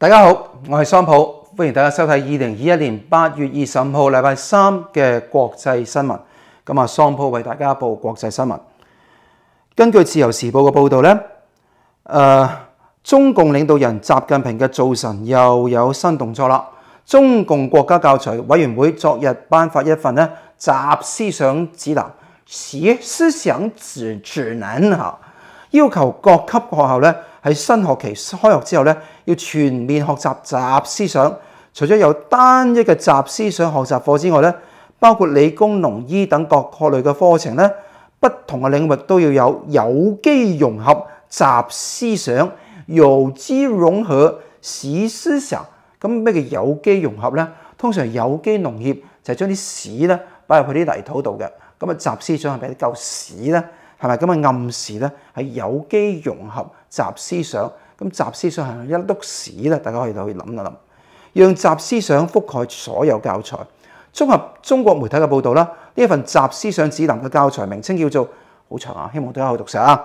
大家好，我系桑普，欢迎大家收睇二零二一年八月二十五号礼拜三嘅国际新闻。咁啊，桑普为大家报国际新闻。根据自由时报嘅报道咧，诶，中共领导人习近平嘅造神又有新动作啦。中共国家教材委员会昨日颁发一份咧习思想指南，史思想指指南吓，要求各级学校咧。喺新學期開學之後咧，要全面學習集思想。除咗有單一嘅集思想學習課之外咧，包括理工農醫等各學類嘅課程咧，不同嘅領域都要有有機融合集思想，油脂融合史思想。咁咩叫有機融合咧？通常有機農業就係將啲屎咧擺入去啲泥土度嘅。咁啊，集思想係咪啲舊屎咧？係咪咁啊？暗示咧係有機融合集思想咁集思想係一篤屎咧，大家可以去諗一諗，讓集思想覆蓋所有教材。綜合中國媒體嘅報道啦，呢一份集思想指南嘅教材名稱叫做好長啊，希望大家好讀寫啊，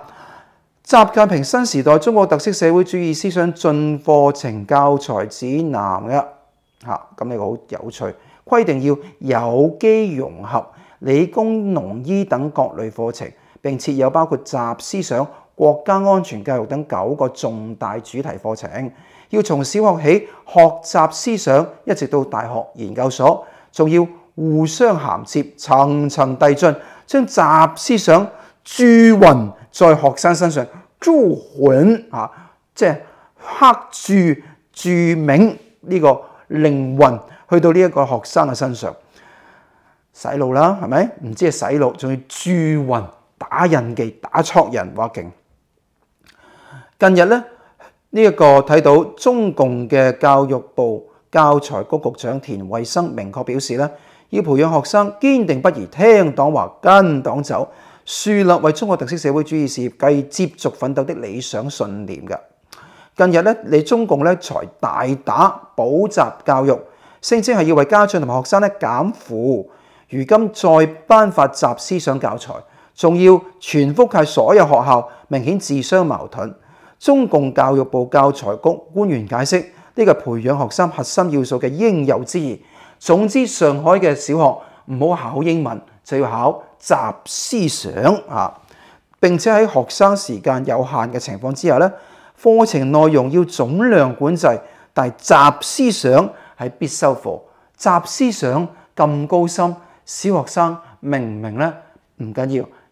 《習近平新時代中國特色社會主義思想進課程教材指南》嘅嚇咁呢個好有趣，規定要有機融合理工農醫等各類課程。並設有包括集思想、國家安全教育等九個重大主題課程，要從小學起學習思想，一直到大學研究所，仲要互相涵接、層層遞進，將集思想注魂在學生身上，注魂」，啊，即係刻注注明呢個靈魂去到呢一個學生嘅身上，洗腦啦，係咪？唔知係洗腦，仲要注魂」。打印機打錯人話勁，近日咧呢一個睇到中共嘅教育部教材局局長田惠生明確表示咧，要培養學生堅定不移聽黨話、跟黨走，樹立為中國特色社會主義事業繼接續奮鬥的理想信念嘅。近日咧，你中共咧才大打補習教育，聲稱係要為家長同埋學生咧減負，如今再頒發集思想教材。仲要全覆盖所有学校，明显自相矛盾。中共教育部教材局官员解释呢个培养学生核心要素嘅应有之义。总之，上海嘅小学唔好考英文，就要考集思想啊，并且喺学生时间有限嘅情况之下咧，课程内容要总量管制，但集思想系必修课。集思想咁高深，小学生明唔明咧？唔紧要。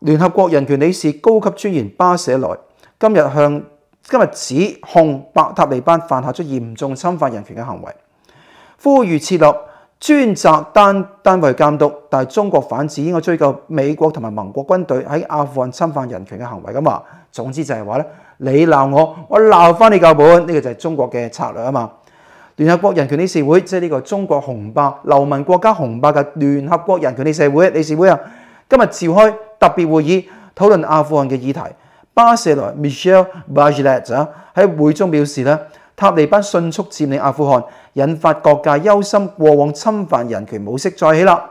聯合國人權理事高級專員巴舍萊今日向今日指控白塔尼班犯下咗嚴重侵犯人權嘅行為，呼籲設立專責單單位監督。但係中國反指應該追究美國同埋盟國軍隊喺阿富汗侵犯人權嘅行為咁話。總之就係話咧，你鬧我，我鬧翻你教本呢個就係中國嘅策略啊嘛！聯合國人權理事會即係呢個中國紅白流民國家紅白嘅聯合國人權理事會理事會啊！今日召開特別會議討論阿富汗嘅議題。巴士來 Michel Bajlet 喺會中表示咧，塔利班迅速佔領阿富汗，引發各界憂心。過往侵犯人權模式再起啦，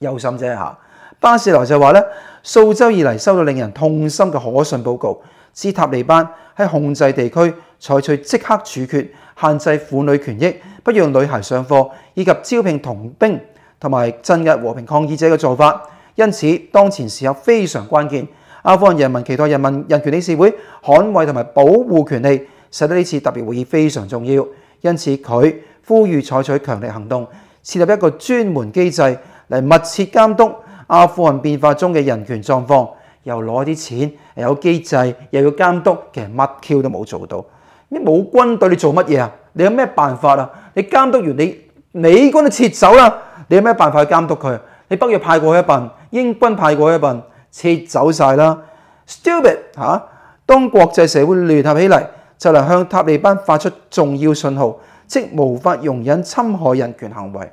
憂心啫嚇。巴士來就話咧，數週以嚟收到令人痛心嘅可信報告，指塔利班喺控制地區採取即刻處決、限制婦女權益、不讓女孩上課，以及招聘童兵同埋鎮壓和平抗議者嘅做法。因此，當前時刻非常關鍵。阿富汗人民期待人民人權理事會捍衛同埋保護權利，使得呢次特別會議非常重要。因此，佢呼籲採取強力行動，設立一個專門機制嚟密切監督阿富汗變化中嘅人權狀況。又攞啲錢，有機制，又要監督，其實乜 Q 都冇做到。你冇軍對你做乜嘢啊？你有咩辦法啊？你監督完你，美軍都撤走啦，你有咩辦法去監督佢？你不如派過一笨。英軍派過一份撤走晒啦。Stupid 嚇！當國際社會聯合起嚟，就嚟向塔利班發出重要信號，即無法容忍侵害人權行為。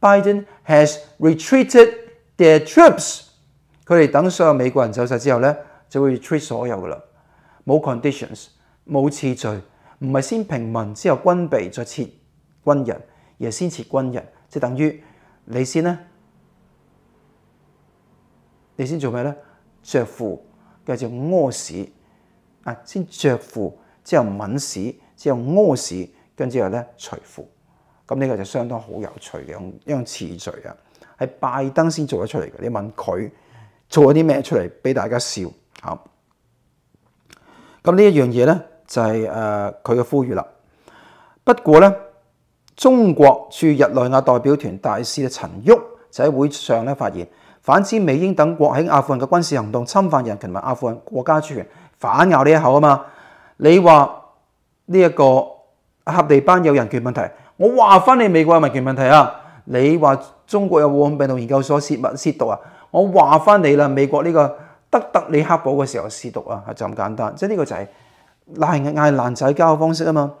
Biden has retreated their troops。佢哋等所有美國人走晒之後咧，就會 retreat 所有噶啦，冇 conditions，冇次序，唔係先平民之後軍備再撤軍人，而係先撤軍人，即等於你先咧。你先做咩咧？着褲，跟住屙屎啊！先着褲，之後吻屎，之後屙屎，跟住后咧除褲。咁呢个就相当好有趣嘅一种次序啊！系拜登先做得出嚟嘅，你问佢做咗啲咩出嚟俾大家笑？好。咁呢一样嘢咧就系诶佢嘅呼吁啦。不过咧，中国驻日内亚代表团大使陈旭就喺会上咧发言。反之，美英等國喺阿富汗嘅軍事行動侵犯人權同埋阿富汗國家主權，反咬你一口啊嘛！你話呢一個合地班有人權問題，我話翻你美國有民權問題啊！你話中國有冠病毒研究所泄密泄毒啊，我話翻你啦，美國呢個德特里克堡嘅時候泄毒啊，就咁簡單。即係呢個就係賴嗌難仔交嘅方式啊嘛！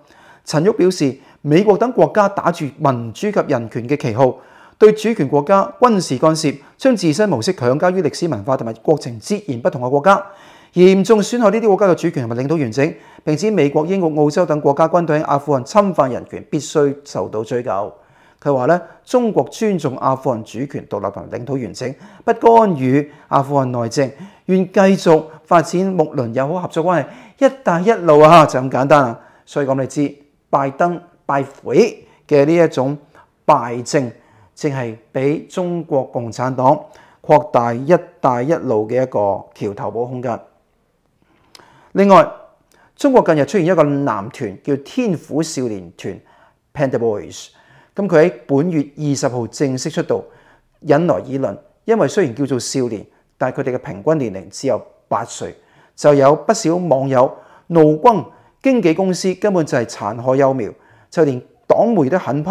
陳旭表示，美國等國家打住民主及人權嘅旗號。對主權國家軍事干涉，將自身模式強加於歷史文化同埋國情截然不同嘅國家，嚴重損害呢啲國家嘅主權同埋領土完整。平時美國、英國、澳洲等國家軍隊喺阿富汗侵犯人权，必須受到追究。佢話咧，中國尊重阿富汗主權、獨立同領土完整，不干預阿富汗內政，願繼續發展睦邻友好合作關係。一帶一路啊，就咁簡單啊。所以咁你知拜登敗悔嘅呢一種敗政。正係俾中國共產黨擴大「一帶一路」嘅一個橋頭堡空間。另外，中國近日出現一個男團叫《天府少年團》（Panda Boys），咁佢喺本月二十號正式出道，引來議論。因為雖然叫做少年，但係佢哋嘅平均年齡只有八歲，就有不少網友怒轟經紀公司根本就係殘害幼苗，就連黨媒都狠批。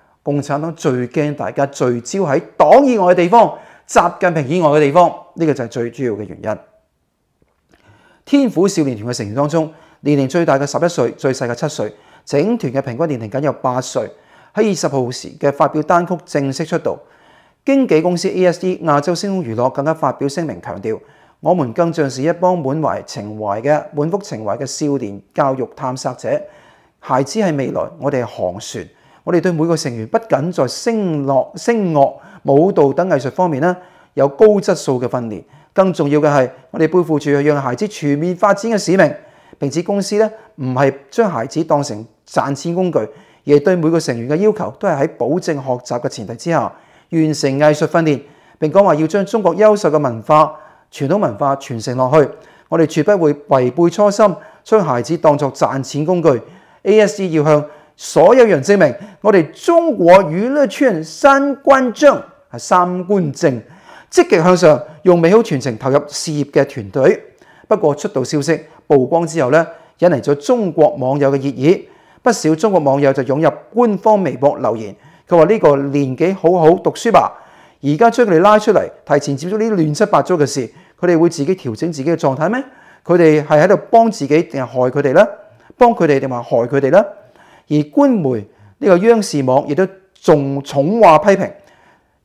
共产党最驚大家聚焦喺黨以外嘅地方，習近平以外嘅地方，呢個就係最主要嘅原因。天府少年團嘅成員當中，年齡最大嘅十一歲，最細嘅七歲，整團嘅平均年齡僅有八歲。喺二十號時嘅發表單曲正式出道，經紀公司 A S d 亞洲星空娛樂更加發表聲明強調：我們更像是一幫滿懷情懷嘅滿腹情懷嘅少年教育探索者。孩子係未來，我哋係航船。我哋對每個成員不僅在聲樂、舞蹈等藝術方面咧有高質素嘅訓練，更重要嘅係我哋背負住讓孩子全面發展嘅使命。並且公司咧唔係將孩子當成賺錢工具，而係對每個成員嘅要求都係喺保證學習嘅前提之下完成藝術訓練。並講話要將中國優秀嘅文化、傳統文化傳承落去，我哋絕不會违背初心，將孩子當作賺錢工具。A.S.C 要向所有人證明，我哋中國娱乐圈三观正三觀正，積極向上，用美好傳承投入事業嘅團隊。不過出道消息曝光之後咧，引嚟咗中國網友嘅熱议，不少中國網友就涌入官方微博留言，佢話呢個年紀好好，讀書吧，而家將佢哋拉出嚟，提前接觸呢啲亂七八糟嘅事，佢哋會自己調整自己嘅狀態咩？佢哋係喺度幫自己定係害佢哋咧？幫佢哋定話害佢哋咧？而官媒呢個央視網也都重重話批評，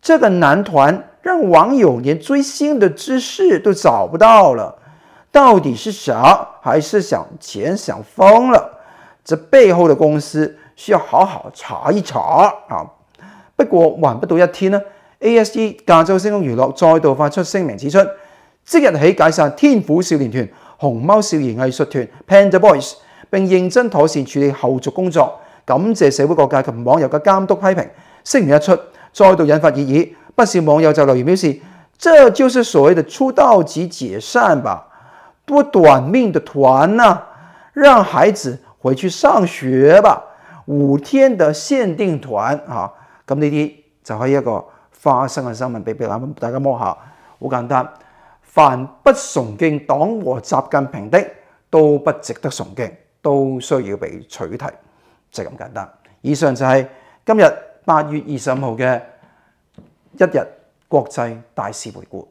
這個男團讓網友連追星的知識都找不到了，到底是啥？還是想錢想瘋了？這背後的公司需要好好查一查啊！不過還不到一天呢，A S d 加州星空娛樂再度發出聲明指出，即日起解散天府少年團、熊貓少年藝術團、Panda Boys。並認真妥善處理後續工作，感謝社會各界及網友嘅監督批評。聲明一出，再度引發熱議，不少網友就留言表示：，這就是所謂的出道即解散吧？多短命的團啊！讓孩子回去上學吧。五天的限定團啊！咁呢啲就係一個花生嘅新聞，俾俾大家摸下。好簡單，凡不崇敬黨和習近平的，都不值得崇敬。都需要被取替，就咁簡單。以上就係今日八月二十五號嘅一日國際大事回顧。